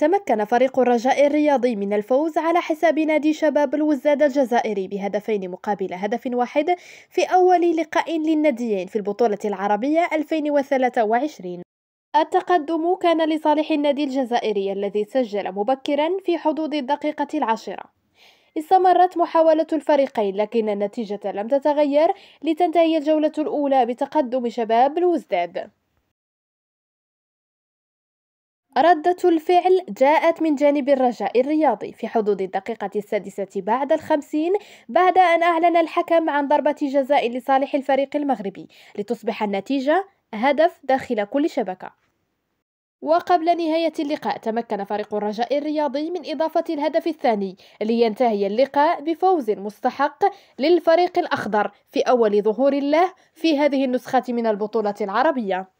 تمكن فريق الرجاء الرياضي من الفوز على حساب نادي شباب الوزاد الجزائري بهدفين مقابل هدف واحد في أول لقاء للناديين في البطولة العربية 2023 التقدم كان لصالح النادي الجزائري الذي سجل مبكرا في حدود الدقيقة العاشرة استمرت محاولة الفريقين لكن النتيجة لم تتغير لتنتهي الجولة الأولى بتقدم شباب الوزداد ردة الفعل جاءت من جانب الرجاء الرياضي في حدود الدقيقة السادسة بعد الخمسين بعد أن أعلن الحكم عن ضربة جزاء لصالح الفريق المغربي لتصبح النتيجة هدف داخل كل شبكة وقبل نهاية اللقاء تمكن فريق الرجاء الرياضي من إضافة الهدف الثاني لينتهي اللقاء بفوز مستحق للفريق الأخضر في أول ظهور له في هذه النسخة من البطولة العربية